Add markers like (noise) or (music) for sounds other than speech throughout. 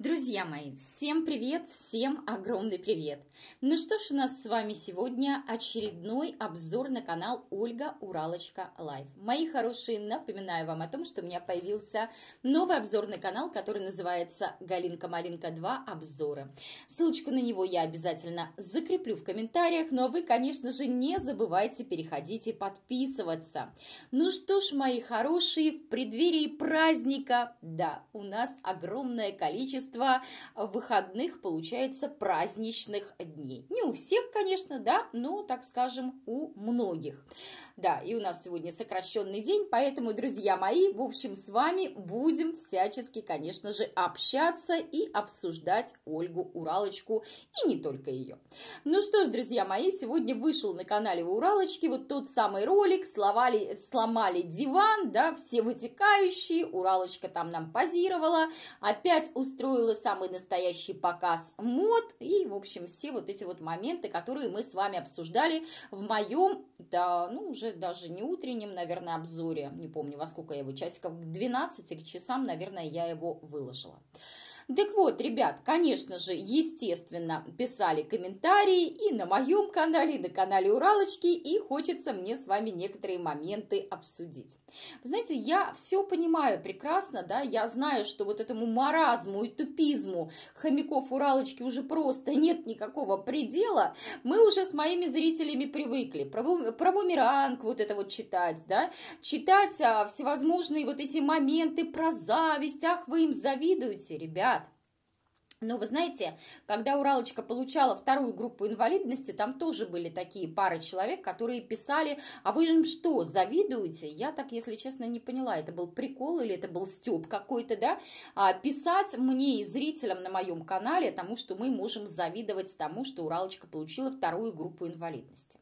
Друзья мои, всем привет, всем огромный привет! Ну что ж, у нас с вами сегодня очередной обзор на канал Ольга Уралочка Лайв. Мои хорошие, напоминаю вам о том, что у меня появился новый обзорный канал, который называется Галинка-Малинка 2 обзоры. Ссылочку на него я обязательно закреплю в комментариях, ну а вы, конечно же, не забывайте переходить и подписываться. Ну что ж, мои хорошие, в преддверии праздника, да, у нас огромное количество количество э, выходных, получается, праздничных дней. Не у всех, конечно, да, но, так скажем, у многих. Да, и у нас сегодня сокращенный день, поэтому, друзья мои, в общем, с вами будем всячески, конечно же, общаться и обсуждать Ольгу Уралочку, и не только ее. Ну что ж, друзья мои, сегодня вышел на канале Уралочки вот тот самый ролик «Сломали, сломали диван», да, все вытекающие, Уралочка там нам позировала, опять устроила устроила самый настоящий показ мод и, в общем, все вот эти вот моменты, которые мы с вами обсуждали в моем, да, ну, уже даже не утреннем, наверное, обзоре, не помню, во сколько я его, часиков к 12 к часам, наверное, я его выложила. Так вот, ребят, конечно же, естественно, писали комментарии и на моем канале, и на канале Уралочки, и хочется мне с вами некоторые моменты обсудить. знаете, я все понимаю прекрасно, да, я знаю, что вот этому маразму и тупизму хомяков Уралочки уже просто нет никакого предела, мы уже с моими зрителями привыкли. Про, бум, про бумеранг вот это вот читать, да, читать а, всевозможные вот эти моменты про зависть, ах, вы им завидуете, ребят, но ну, вы знаете, когда Уралочка получала вторую группу инвалидности, там тоже были такие пары человек, которые писали, а вы им что, завидуете? Я так, если честно, не поняла, это был прикол или это был стёб какой-то, да? А, писать мне и зрителям на моем канале тому, что мы можем завидовать тому, что Уралочка получила вторую группу инвалидности.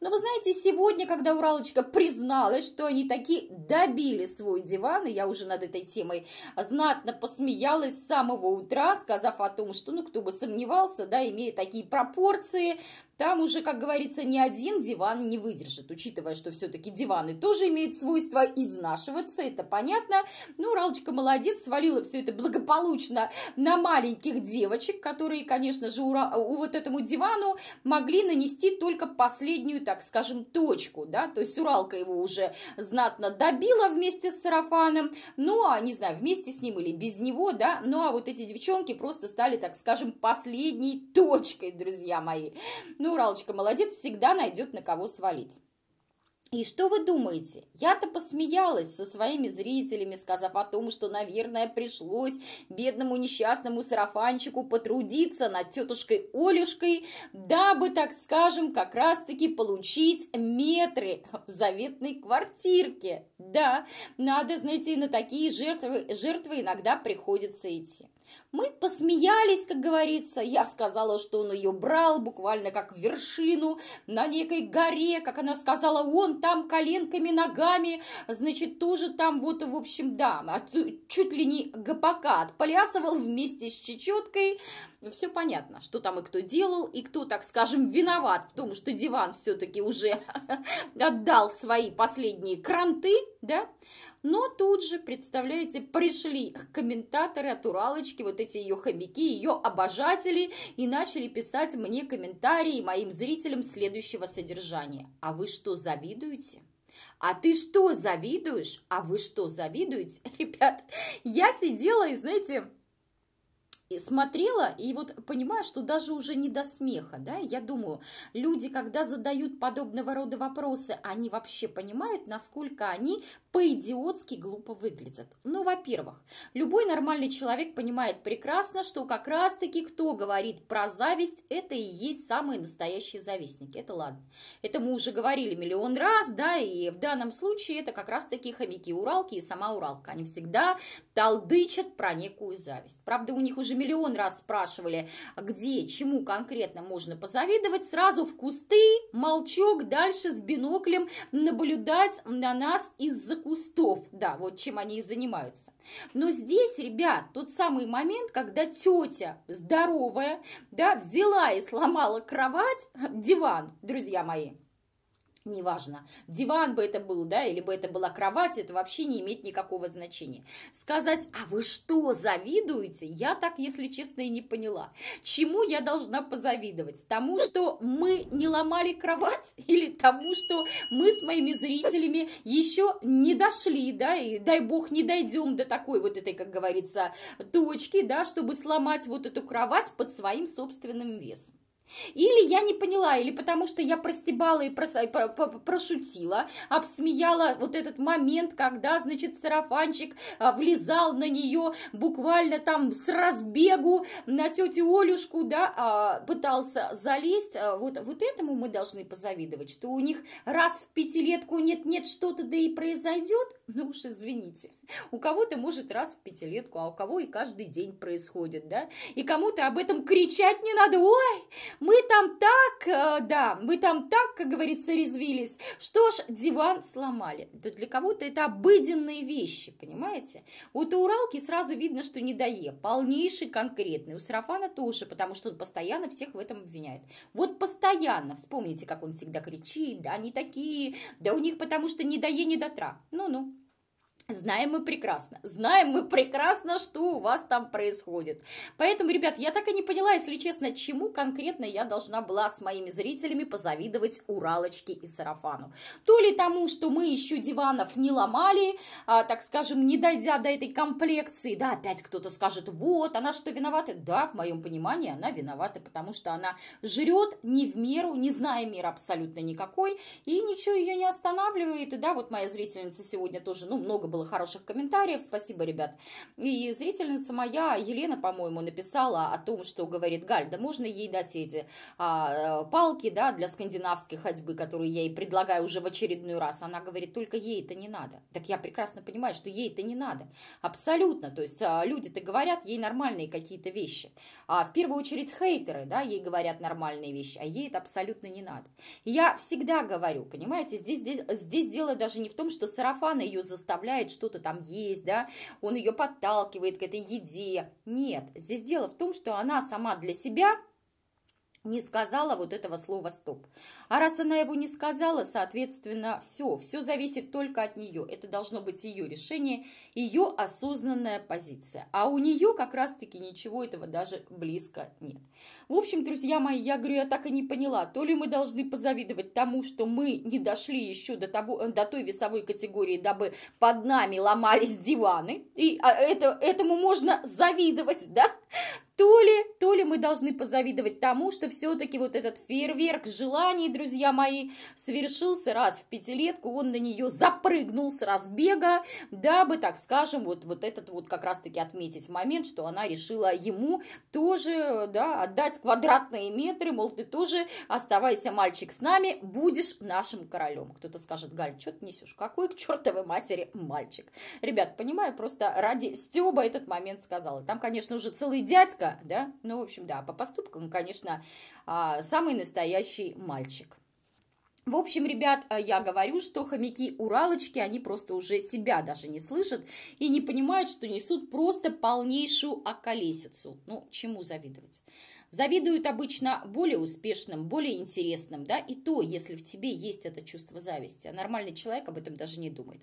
Но вы знаете, сегодня, когда Уралочка призналась, что они такие добили свой диван, и я уже над этой темой знатно посмеялась с самого утра, сказав о том, что, ну, кто бы сомневался, да, имея такие пропорции, там уже, как говорится, ни один диван не выдержит, учитывая, что все-таки диваны тоже имеют свойство изнашиваться, это понятно. Ну, Ралочка молодец, свалила все это благополучно на маленьких девочек, которые, конечно же, ура... у вот этому дивану могли нанести только последнюю, так скажем, точку, да, то есть Уралка его уже знатно добила вместе с сарафаном, ну, а, не знаю, вместе с ним или без него, да, ну, а вот эти девчонки просто стали, так скажем, последней точкой, друзья мои. Ну, Уралочка молодец, всегда найдет на кого свалить. И что вы думаете? Я-то посмеялась со своими зрителями, сказав о том, что, наверное, пришлось бедному несчастному сарафанчику потрудиться над тетушкой Олюшкой, дабы, так скажем, как раз-таки получить метры в заветной квартирке. Да, надо, знаете, и на такие жертвы, жертвы иногда приходится идти. Мы посмеялись, как говорится. Я сказала, что он ее брал буквально как вершину на некой горе, как она сказала, он там коленками, ногами, значит, тоже там вот, в общем, да, а чуть ли не ГПК отплясывал вместе с Чечеткой. Все понятно, что там и кто делал, и кто, так скажем, виноват в том, что диван все-таки уже (laughs) отдал свои последние кранты, да, но тут же, представляете, пришли комментаторы от Уралочки, вот эти ее хомяки, ее обожатели, и начали писать мне комментарии моим зрителям следующего содержания. А вы что, завидуете? А ты что, завидуешь? А вы что, завидуете? (laughs) Ребят, я сидела и, знаете, смотрела и вот понимаю, что даже уже не до смеха, да, я думаю, люди, когда задают подобного рода вопросы, они вообще понимают, насколько они по-идиотски глупо выглядят. Ну, во-первых, любой нормальный человек понимает прекрасно, что как раз-таки кто говорит про зависть, это и есть самые настоящие завистники, это ладно. Это мы уже говорили миллион раз, да, и в данном случае это как раз-таки хомяки-уралки и сама уралка, они всегда толдычат про некую зависть. Правда, у них уже уже миллион раз спрашивали, где, чему конкретно можно позавидовать, сразу в кусты, молчок, дальше с биноклем наблюдать на нас из-за кустов, да, вот чем они и занимаются. Но здесь, ребят, тот самый момент, когда тетя здоровая, да, взяла и сломала кровать, диван, друзья мои, неважно, диван бы это был, да, или бы это была кровать, это вообще не имеет никакого значения. Сказать, а вы что, завидуете? Я так, если честно, и не поняла. Чему я должна позавидовать? Тому, что мы не ломали кровать или тому, что мы с моими зрителями еще не дошли, да, и дай бог не дойдем до такой вот этой, как говорится, точки, да, чтобы сломать вот эту кровать под своим собственным весом. Или я не поняла, или потому что я простебала и прошутила, обсмеяла вот этот момент, когда, значит, сарафанчик а, влезал на нее буквально там с разбегу на тетю Олюшку, да, а, пытался залезть. А, вот, вот этому мы должны позавидовать, что у них раз в пятилетку нет-нет что-то, да и произойдет – ну уж извините, у кого-то может раз в пятилетку, а у кого и каждый день происходит, да, и кому-то об этом кричать не надо, ой, мы там так, э, да, мы там так, как говорится, резвились, что ж, диван сломали, да для кого-то это обыденные вещи, понимаете, вот у Уралки сразу видно, что не недое, полнейший конкретный, у Сарафана тоже, потому что он постоянно всех в этом обвиняет, вот постоянно, вспомните, как он всегда кричит, да, они такие, да у них потому что не недое, недотра, ну-ну, Знаем мы прекрасно, знаем мы прекрасно, что у вас там происходит. Поэтому, ребят, я так и не поняла, если честно, чему конкретно я должна была с моими зрителями позавидовать Уралочке и Сарафану. То ли тому, что мы еще диванов не ломали, а, так скажем, не дойдя до этой комплекции, да, опять кто-то скажет, вот, она что, виновата? Да, в моем понимании она виновата, потому что она жрет не в меру, не зная мира абсолютно никакой, и ничего ее не останавливает, и да, вот моя зрительница сегодня тоже, ну, много было хороших комментариев. Спасибо, ребят. И зрительница моя, Елена, по-моему, написала о том, что говорит, Галь, да можно ей дать эти а, э, палки, да, для скандинавской ходьбы, которые я ей предлагаю уже в очередной раз. Она говорит, только ей это не надо. Так я прекрасно понимаю, что ей это не надо. Абсолютно. То есть а, люди-то говорят ей нормальные какие-то вещи. А в первую очередь хейтеры, да, ей говорят нормальные вещи, а ей это абсолютно не надо. Я всегда говорю, понимаете, здесь, здесь, здесь дело даже не в том, что сарафан ее заставляет заставляет что-то там есть, да, он ее подталкивает к этой еде. Нет, здесь дело в том, что она сама для себя не сказала вот этого слова «стоп». А раз она его не сказала, соответственно, все, все зависит только от нее. Это должно быть ее решение, ее осознанная позиция. А у нее как раз-таки ничего этого даже близко нет. В общем, друзья мои, я говорю, я так и не поняла, то ли мы должны позавидовать тому, что мы не дошли еще до, того, э, до той весовой категории, дабы под нами ломались диваны, и а, это, этому можно завидовать, да? То ли, то ли мы должны позавидовать тому, что все-таки вот этот фейерверк желаний, друзья мои, свершился раз в пятилетку, он на нее запрыгнул с разбега, дабы, так скажем, вот, вот этот вот как раз-таки отметить момент, что она решила ему тоже, да, отдать квадратные метры, мол, ты тоже оставайся, мальчик, с нами, будешь нашим королем. Кто-то скажет, Галь, что ты несешь, какой к чертовой матери мальчик? Ребят, понимаю, просто ради Стеба этот момент сказала. Там, конечно, уже целый дядька, да, ну, в общем, да, по поступкам, конечно, а, самый настоящий мальчик. В общем, ребят, а, я говорю, что хомяки-уралочки, они просто уже себя даже не слышат и не понимают, что несут просто полнейшую околесицу. Ну, чему завидовать? Завидуют обычно более успешным, более интересным, да, и то, если в тебе есть это чувство зависти. А нормальный человек об этом даже не думает.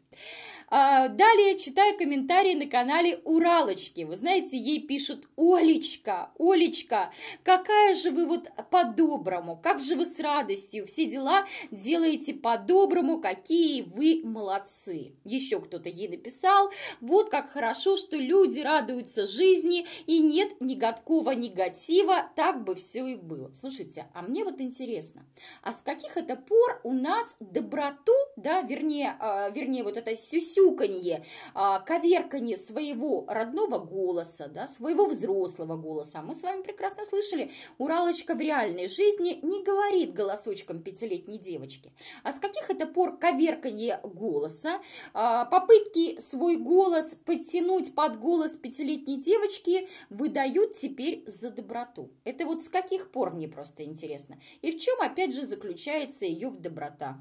А, далее читаю комментарии на канале Уралочки. Вы знаете, ей пишут «Олечка, Олечка, какая же вы вот по-доброму, как же вы с радостью все дела делаете по-доброму, какие вы молодцы». Еще кто-то ей написал «Вот как хорошо, что люди радуются жизни и нет никакого негатива, так бы все и было. Слушайте, а мне вот интересно, а с каких это пор у нас доброту, да, вернее, э, вернее вот это сюсюканье, э, коверканье своего родного голоса, да, своего взрослого голоса, мы с вами прекрасно слышали, Уралочка в реальной жизни не говорит голосочком пятилетней девочки. А с каких это пор коверканье голоса, э, попытки свой голос подтянуть под голос пятилетней девочки выдают теперь за доброту. Это вот с каких пор мне просто интересно. И в чем, опять же, заключается ее в доброта?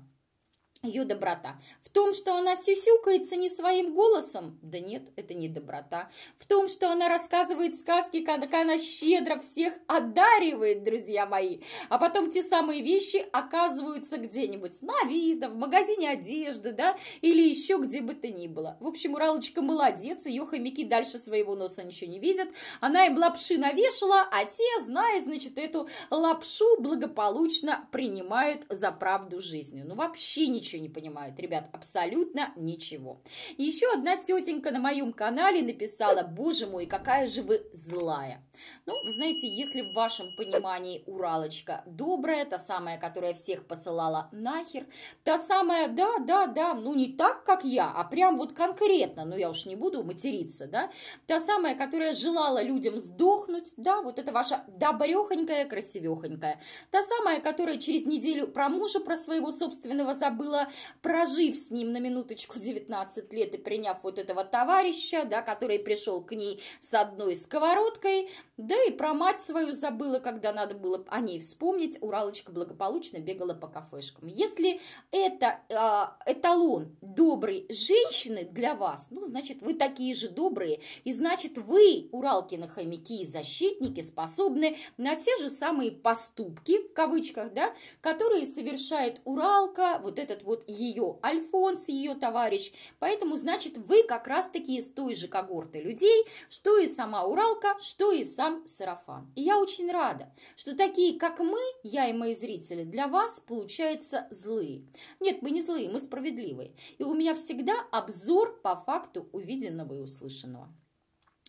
ее доброта. В том, что она сисюкается не своим голосом, да нет, это не доброта. В том, что она рассказывает сказки, как она щедро всех одаривает, друзья мои. А потом те самые вещи оказываются где-нибудь на вида, в магазине одежды, да, или еще где бы то ни было. В общем, Уралочка молодец, ее хомяки дальше своего носа ничего не видят. Она им лапши навешала, а те, зная, значит, эту лапшу благополучно принимают за правду жизни. Ну, вообще ничего ничего не понимают, ребят, абсолютно ничего. Еще одна тетенька на моем канале написала, боже мой, какая же вы злая. Ну, вы знаете, если в вашем понимании Уралочка добрая, та самая, которая всех посылала нахер, та самая, да, да, да, ну не так, как я, а прям вот конкретно, ну я уж не буду материться, да, та самая, которая желала людям сдохнуть, да, вот это ваша добрехонькая, красивехонькая, та самая, которая через неделю про мужа, про своего собственного забыла, дело, прожив с ним на минуточку 19 лет и приняв вот этого товарища, да, который пришел к ней с одной сковородкой, да и про мать свою забыла, когда надо было о ней вспомнить, Уралочка благополучно бегала по кафешкам. Если это э, эталон доброй женщины для вас, ну, значит, вы такие же добрые, и значит, вы, Уралкины хомяки и защитники, способны на те же самые поступки, в кавычках, да, которые совершает Уралка, вот этот вот вот ее, Альфонс ее товарищ. Поэтому, значит, вы как раз-таки из той же когорты людей, что и сама Уралка, что и сам Сарафан. И я очень рада, что такие, как мы, я и мои зрители, для вас, получается, злые. Нет, мы не злые, мы справедливые. И у меня всегда обзор по факту увиденного и услышанного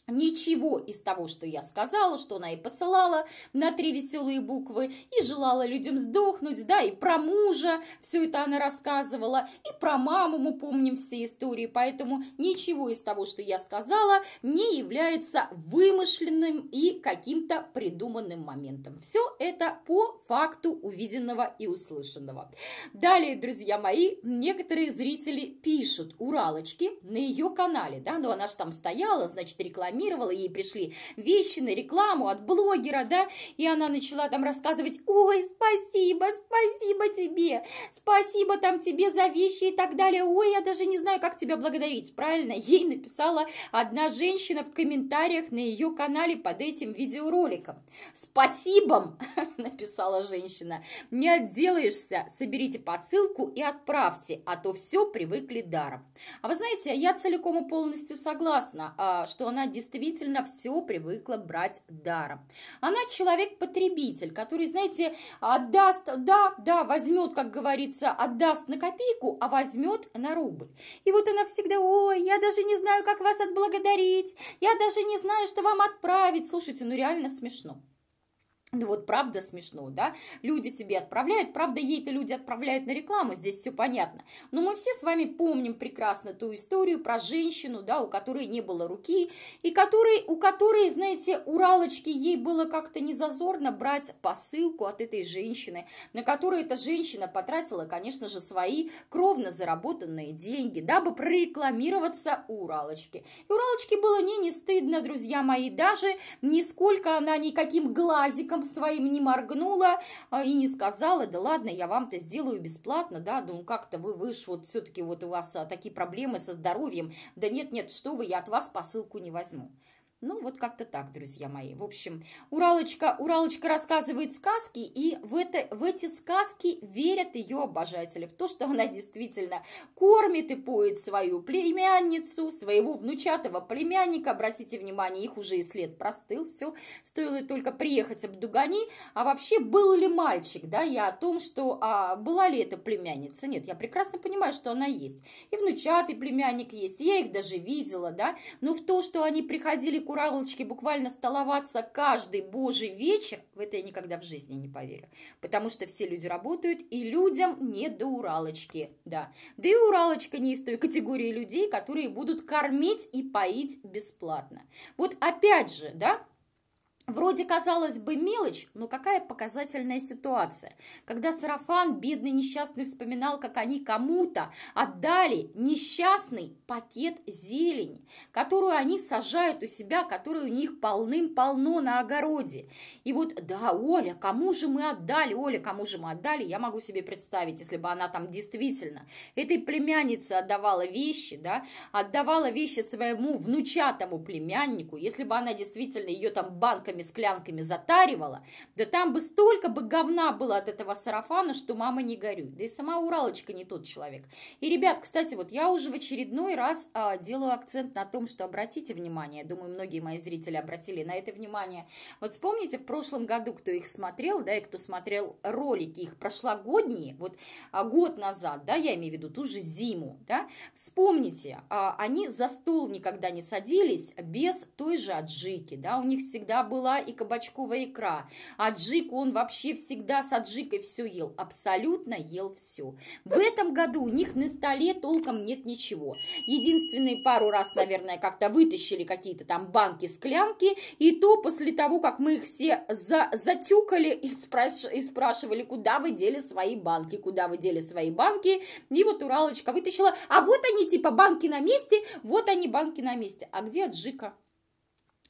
ничего из того, что я сказала, что она и посылала на три веселые буквы, и желала людям сдохнуть, да, и про мужа все это она рассказывала, и про маму мы помним все истории, поэтому ничего из того, что я сказала, не является вымышленным и каким-то придуманным моментом. Все это по факту увиденного и услышанного. Далее, друзья мои, некоторые зрители пишут Уралочки на ее канале, да, но она же там стояла, значит, реклама рекламировала, ей пришли вещи на рекламу от блогера, да, и она начала там рассказывать, ой, спасибо, спасибо тебе, спасибо там тебе за вещи и так далее, ой, я даже не знаю, как тебя благодарить, правильно? Ей написала одна женщина в комментариях на ее канале под этим видеороликом. Спасибо, (laughs) написала женщина, не отделаешься, соберите посылку и отправьте, а то все привыкли даром. А вы знаете, я целиком и полностью согласна, а, что она действительно действительно все привыкла брать даром. Она человек-потребитель, который, знаете, отдаст, да, да, возьмет, как говорится, отдаст на копейку, а возьмет на рубль. И вот она всегда, ой, я даже не знаю, как вас отблагодарить, я даже не знаю, что вам отправить. Слушайте, ну реально смешно. Ну вот правда смешно, да? Люди себе отправляют, правда ей-то люди отправляют на рекламу, здесь все понятно. Но мы все с вами помним прекрасно ту историю про женщину, да, у которой не было руки, и которой, у которой, знаете, уралочки ей было как-то незазорно брать посылку от этой женщины, на которую эта женщина потратила, конечно же, свои кровно заработанные деньги, дабы прорекламироваться у уралочки. И у было не, не стыдно, друзья мои, даже нисколько она никаким глазиком глазом своим не моргнула а, и не сказала, да ладно, я вам-то сделаю бесплатно, да, ну как-то вы, вы ж вот все-таки вот у вас а, такие проблемы со здоровьем, да нет, нет, что вы, я от вас посылку не возьму. Ну, вот как-то так, друзья мои. В общем, Уралочка, Уралочка рассказывает сказки, и в, это, в эти сказки верят ее обожатели, в то, что она действительно кормит и поет свою племянницу, своего внучатого племянника. Обратите внимание, их уже и след простыл, все, стоило только приехать об Дугани. А вообще, был ли мальчик, да, я о том, что а, была ли эта племянница, нет, я прекрасно понимаю, что она есть. И внучатый племянник есть, я их даже видела, да, но в то, что они приходили к куралочки буквально столоваться каждый божий вечер, в это я никогда в жизни не поверю, потому что все люди работают, и людям не до Уралочки, да. Да и Уралочка не из той категории людей, которые будут кормить и поить бесплатно. Вот опять же, да, Вроде, казалось бы, мелочь, но какая показательная ситуация, когда Сарафан, бедный несчастный, вспоминал, как они кому-то отдали несчастный пакет зелени, которую они сажают у себя, которую у них полным-полно на огороде. И вот, да, Оля, кому же мы отдали? Оля, кому же мы отдали? Я могу себе представить, если бы она там действительно этой племяннице отдавала вещи, да, отдавала вещи своему внучатому племяннику, если бы она действительно ее там банками стеклянными склянками затаривала, да там бы столько бы говна было от этого сарафана, что мама не горюй. Да и сама Уралочка не тот человек. И, ребят, кстати, вот я уже в очередной раз а, делаю акцент на том, что обратите внимание, думаю, многие мои зрители обратили на это внимание. Вот вспомните, в прошлом году, кто их смотрел, да, и кто смотрел ролики их прошлогодние, вот а, год назад, да, я имею в виду ту же зиму, да, вспомните, а, они за стол никогда не садились без той же аджики, да, у них всегда был была и кабачковая икра. Аджику он вообще всегда с аджикой все ел, абсолютно ел все. В этом году у них на столе толком нет ничего. Единственные пару раз, наверное, как-то вытащили какие-то там банки, склянки, и то после того, как мы их все за затюкали и, спраш и спрашивали, куда вы дели свои банки, куда вы дели свои банки, и вот Уралочка вытащила, а вот они типа банки на месте, вот они банки на месте, а где Аджика?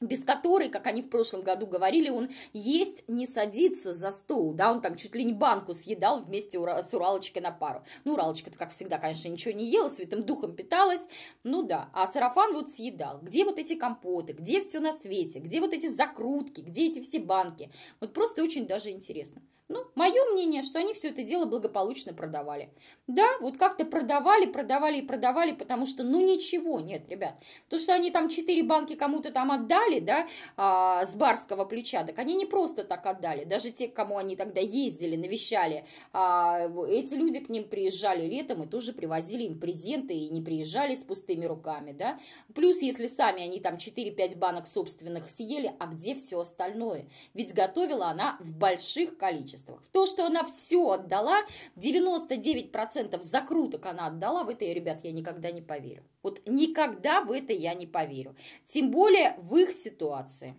без которой, как они в прошлом году говорили, он есть не садится за стол, да, он там чуть ли не банку съедал вместе с Уралочкой на пару. Ну, Уралочка-то, как всегда, конечно, ничего не ела, святым духом питалась, ну да, а Сарафан вот съедал. Где вот эти компоты, где все на свете, где вот эти закрутки, где эти все банки? Вот просто очень даже интересно. Ну, мое мнение, что они все это дело благополучно продавали. Да, вот как-то продавали, продавали и продавали, потому что, ну, ничего нет, ребят. То, что они там четыре банки кому-то там отдали, да, а, с барского плеча, так они не просто так отдали. Даже те, кому они тогда ездили, навещали, а, эти люди к ним приезжали летом и тоже привозили им презенты и не приезжали с пустыми руками, да. Плюс, если сами они там 4-5 банок собственных съели, а где все остальное? Ведь готовила она в больших количествах обстоятельствах. В то, что она все отдала, 99% закруток она отдала, в это, ребят, я никогда не поверю. Вот никогда в это я не поверю. Тем более в их ситуации.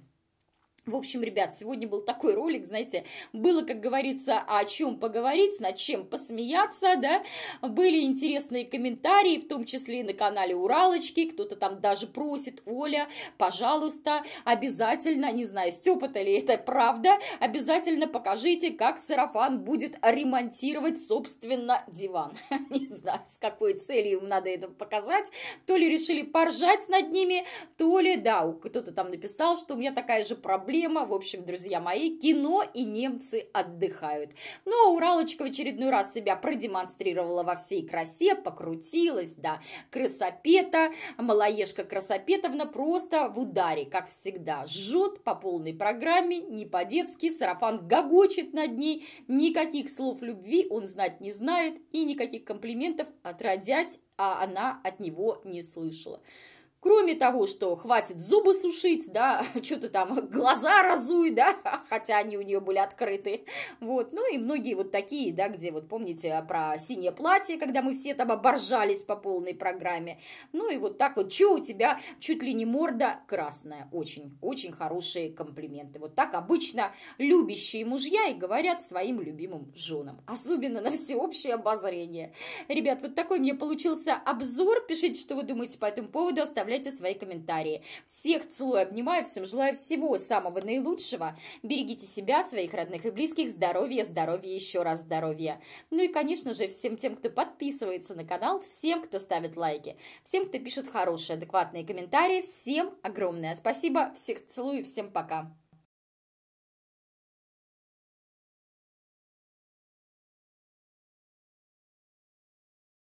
В общем, ребят, сегодня был такой ролик, знаете, было, как говорится, о чем поговорить, над чем посмеяться, да, были интересные комментарии, в том числе и на канале Уралочки, кто-то там даже просит, Оля, пожалуйста, обязательно, не знаю, Степа-то ли это правда, обязательно покажите, как сарафан будет ремонтировать, собственно, диван. (laughs) Не знаю, с какой целью им надо это показать, то ли решили поржать над ними, то ли, да, кто-то там написал, что у меня такая же проблема, проблема. В общем, друзья мои, кино и немцы отдыхают. Но ну, а Уралочка в очередной раз себя продемонстрировала во всей красе, покрутилась, да, красопета, малоежка Красопетовна просто в ударе, как всегда, жжет по полной программе, не по-детски, сарафан гогочет над ней, никаких слов любви он знать не знает и никаких комплиментов, отродясь, а она от него не слышала. Кроме того, что хватит зубы сушить, да, (laughs) что-то там глаза разуй, да, (laughs) хотя они у нее были открыты. Вот, ну и многие вот такие, да, где вот помните про синее платье, когда мы все там оборжались по полной программе. Ну и вот так вот, что у тебя чуть ли не морда красная. Очень, очень хорошие комплименты. Вот так обычно любящие мужья и говорят своим любимым женам. Особенно на всеобщее обозрение. Ребят, вот такой мне получился обзор. Пишите, что вы думаете по этому поводу. Оставляйте оставляйте свои комментарии. Всех целую, обнимаю, всем желаю всего самого наилучшего. Берегите себя, своих родных и близких, здоровья, здоровья, еще раз здоровья. Ну и, конечно же, всем тем, кто подписывается на канал, всем, кто ставит лайки, всем, кто пишет хорошие, адекватные комментарии, всем огромное спасибо, всех целую, всем пока.